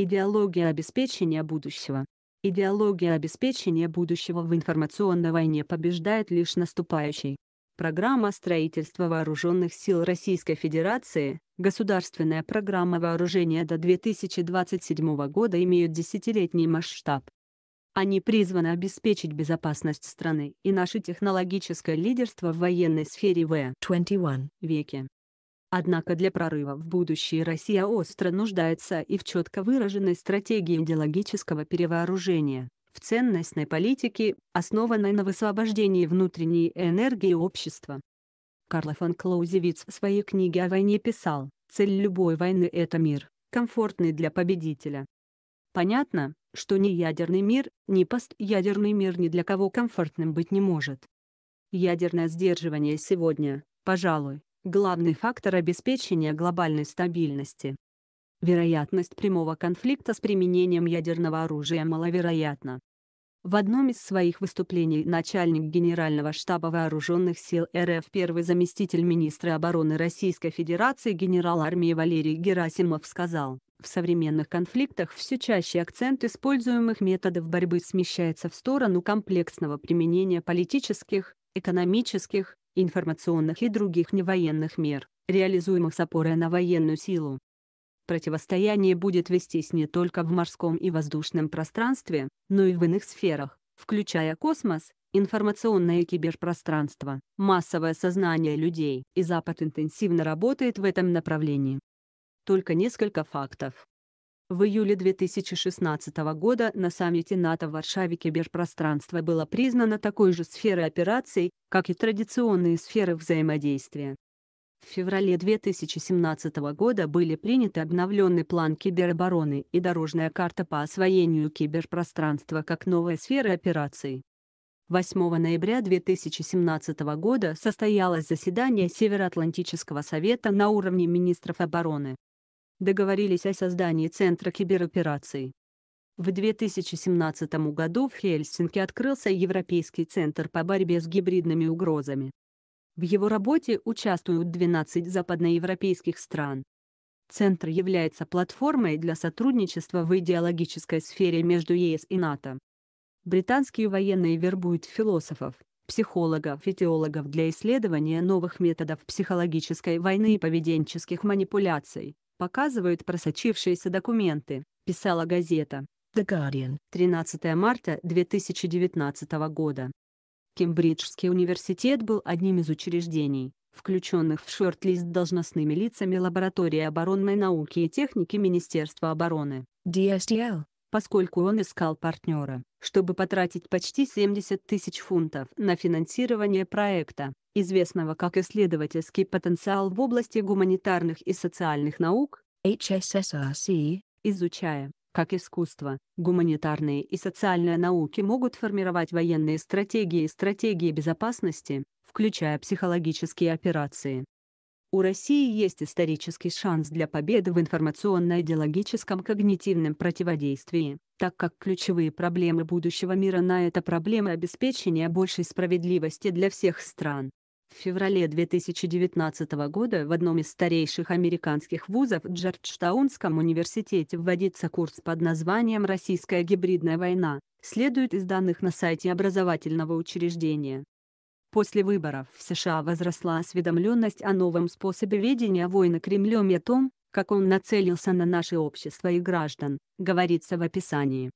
Идеология обеспечения будущего. Идеология обеспечения будущего в информационной войне побеждает лишь наступающий. Программа строительства вооруженных сил Российской Федерации, государственная программа вооружения до 2027 года имеют десятилетний масштаб. Они призваны обеспечить безопасность страны и наше технологическое лидерство в военной сфере в 21 веке. Однако для прорыва в будущее Россия остро нуждается и в четко выраженной стратегии идеологического перевооружения, в ценностной политике, основанной на высвобождении внутренней энергии общества. Карл фон Клаузевиц в своей книге о войне писал, «Цель любой войны – это мир, комфортный для победителя». Понятно, что ни ядерный мир, ни постядерный мир ни для кого комфортным быть не может. Ядерное сдерживание сегодня, пожалуй, главный фактор обеспечения глобальной стабильности. Вероятность прямого конфликта с применением ядерного оружия маловероятна. В одном из своих выступлений начальник Генерального штаба Вооруженных сил РФ первый заместитель министра обороны Российской Федерации генерал армии Валерий Герасимов сказал, в современных конфликтах все чаще акцент используемых методов борьбы смещается в сторону комплексного применения политических, экономических, информационных и других невоенных мер, реализуемых с опорой на военную силу. Противостояние будет вестись не только в морском и воздушном пространстве, но и в иных сферах, включая космос, информационное киберпространство, массовое сознание людей, и Запад интенсивно работает в этом направлении. Только несколько фактов. В июле 2016 года на саммите НАТО в Варшаве киберпространство было признано такой же сферой операций, как и традиционные сферы взаимодействия. В феврале 2017 года были приняты обновленный план киберобороны и дорожная карта по освоению киберпространства как новой сферы операций. 8 ноября 2017 года состоялось заседание Североатлантического совета на уровне министров обороны договорились о создании Центра киберопераций. В 2017 году в Хельсинки открылся Европейский центр по борьбе с гибридными угрозами. В его работе участвуют 12 западноевропейских стран. Центр является платформой для сотрудничества в идеологической сфере между ЕС и НАТО. Британские военные вербуют философов, психологов и теологов для исследования новых методов психологической войны и поведенческих манипуляций, показывают просочившиеся документы, писала газета The Guardian 13 марта 2019 года. Кембриджский университет был одним из учреждений, включенных в шорт-лист должностными лицами Лаборатории оборонной науки и техники Министерства обороны DSDL, поскольку он искал партнера, чтобы потратить почти 70 тысяч фунтов на финансирование проекта, известного как исследовательский потенциал в области гуманитарных и социальных наук, HSSRC, изучая, как искусство, гуманитарные и социальные науки могут формировать военные стратегии и стратегии безопасности, включая психологические операции. У России есть исторический шанс для победы в информационно-идеологическом когнитивном противодействии, так как ключевые проблемы будущего мира на это проблемы обеспечения большей справедливости для всех стран, в феврале 2019 года в одном из старейших американских вузов в Джорджтаунском университете вводится курс под названием «Российская гибридная война», следует из данных на сайте образовательного учреждения. После выборов в США возросла осведомленность о новом способе ведения войны Кремлем и о том, как он нацелился на наше общество и граждан, говорится в описании.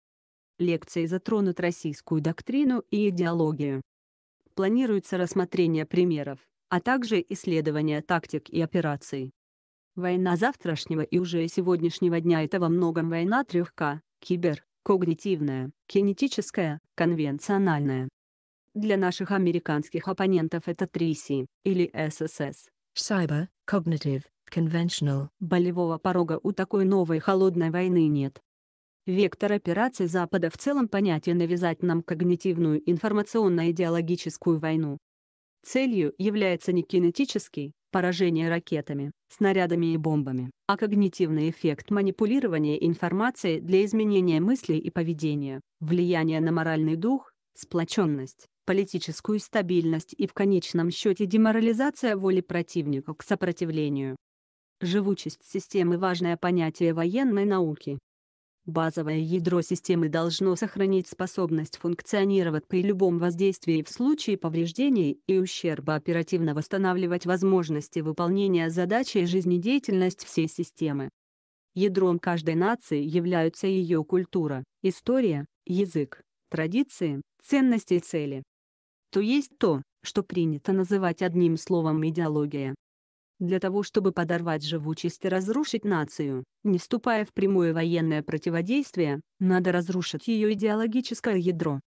Лекции затронут российскую доктрину и идеологию планируется рассмотрение примеров, а также исследование тактик и операций. Война завтрашнего и уже сегодняшнего дня – это во многом война 3К кибер, когнитивная, кинетическая, конвенциональная. Для наших американских оппонентов это 3 или ССС. Cyber, Cognitive, Conventional. Болевого порога у такой новой холодной войны нет. Вектор операций Запада в целом понятие навязать нам когнитивную информационно-идеологическую войну. Целью является не кинетический, поражение ракетами, снарядами и бомбами, а когнитивный эффект манипулирования информацией для изменения мыслей и поведения, влияние на моральный дух, сплоченность, политическую стабильность и в конечном счете деморализация воли противника к сопротивлению. Живучесть системы – важное понятие военной науки. Базовое ядро системы должно сохранить способность функционировать при любом воздействии в случае повреждений и ущерба оперативно восстанавливать возможности выполнения задачи и жизнедеятельность всей системы. Ядром каждой нации являются ее культура, история, язык, традиции, ценности и цели. То есть то, что принято называть одним словом идеология для того чтобы подорвать живучесть и разрушить нацию. Не вступая в прямое военное противодействие, надо разрушить ее идеологическое ядро.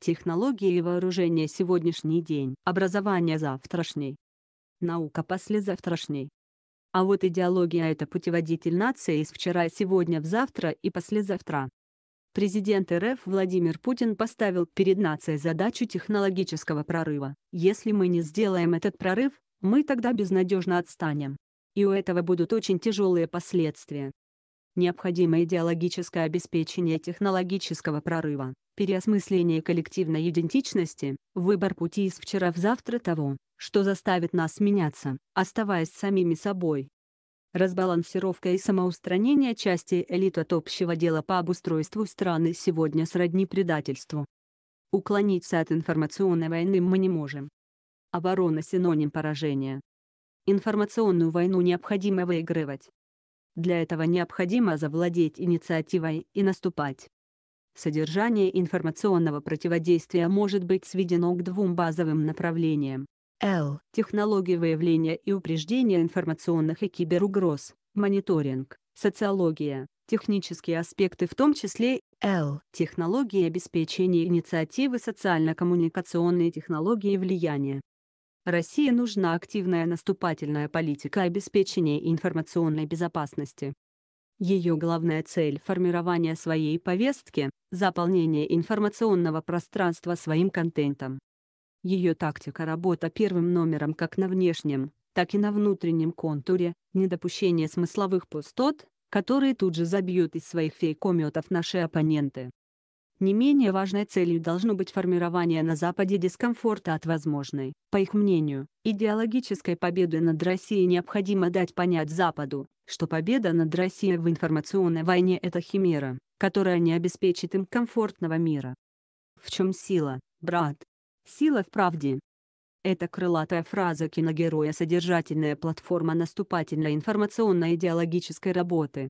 Технологии и вооружения сегодняшний день, образование завтрашний, наука послезавтрашний, А вот идеология – это путеводитель нации из вчера, сегодня, в завтра и послезавтра. Президент РФ Владимир Путин поставил перед нацией задачу технологического прорыва. Если мы не сделаем этот прорыв, мы тогда безнадежно отстанем. И у этого будут очень тяжелые последствия. Необходимо идеологическое обеспечение технологического прорыва, переосмысление коллективной идентичности, выбор пути из вчера в завтра того, что заставит нас меняться, оставаясь самими собой. Разбалансировка и самоустранение части элит от общего дела по обустройству страны сегодня сродни предательству. Уклониться от информационной войны мы не можем. Оборона – синоним поражения. Информационную войну необходимо выигрывать. Для этого необходимо завладеть инициативой и наступать. Содержание информационного противодействия может быть сведено к двум базовым направлениям. L. Технологии выявления и упреждения информационных и киберугроз, мониторинг, социология, технические аспекты в том числе L. Технологии обеспечения инициативы социально-коммуникационные технологии влияния. России нужна активная наступательная политика обеспечения информационной безопасности. Ее главная цель – формирование своей повестки, заполнение информационного пространства своим контентом. Ее тактика работа первым номером как на внешнем, так и на внутреннем контуре, недопущение смысловых пустот, которые тут же забьют из своих фейкометов наши оппоненты. Не менее важной целью должно быть формирование на Западе дискомфорта от возможной, по их мнению, идеологической победы над Россией необходимо дать понять Западу, что победа над Россией в информационной войне – это химера, которая не обеспечит им комфортного мира. В чем сила, брат? Сила в правде. Эта крылатая фраза киногероя – содержательная платформа наступательной информационно-идеологической работы,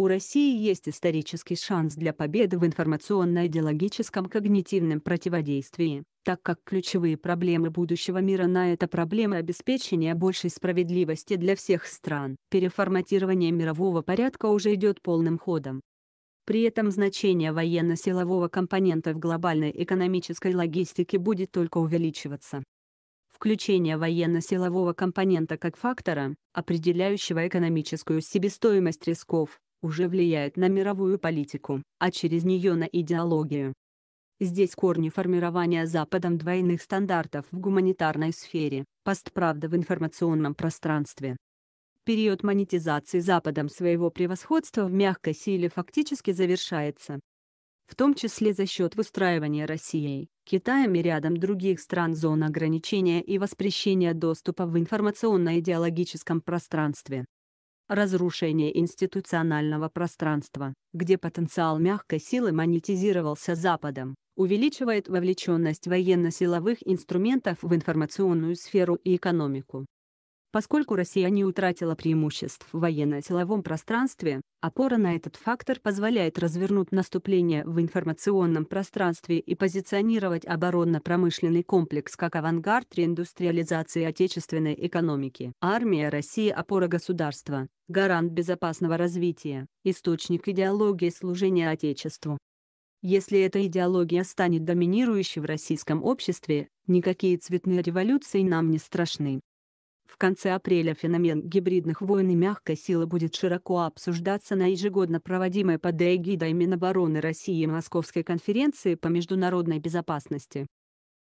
у России есть исторический шанс для победы в информационно-идеологическом когнитивном противодействии, так как ключевые проблемы будущего мира на это проблемы обеспечения большей справедливости для всех стран. Переформатирование мирового порядка уже идет полным ходом. При этом значение военно-силового компонента в глобальной экономической логистике будет только увеличиваться. Включение военно-силового компонента как фактора, определяющего экономическую себестоимость рисков, уже влияет на мировую политику, а через нее на идеологию. Здесь корни формирования Западом двойных стандартов в гуманитарной сфере, постправда в информационном пространстве. Период монетизации Западом своего превосходства в мягкой силе фактически завершается. В том числе за счет выстраивания Россией, Китаем и рядом других стран зон ограничения и воспрещения доступа в информационно-идеологическом пространстве разрушение институционального пространства, где потенциал мягкой силы монетизировался Западом, увеличивает вовлеченность военно-силовых инструментов в информационную сферу и экономику. Поскольку Россия не утратила преимуществ в военно-силовом пространстве, Опора на этот фактор позволяет развернуть наступление в информационном пространстве и позиционировать оборонно-промышленный комплекс как авангард реиндустриализации отечественной экономики. Армия России – опора государства, гарант безопасного развития, источник идеологии служения Отечеству. Если эта идеология станет доминирующей в российском обществе, никакие цветные революции нам не страшны. В конце апреля феномен гибридных войн и мягкой силы будет широко обсуждаться на ежегодно проводимой под эгидой Минобороны России Московской конференции по международной безопасности.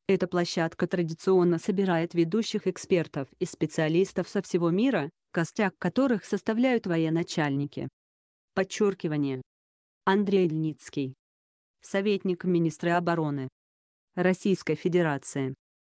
Эта площадка традиционно собирает ведущих экспертов и специалистов со всего мира, костяк которых составляют военачальники. Подчеркивание. Андрей Льницкий. Советник министра обороны Российской Федерации.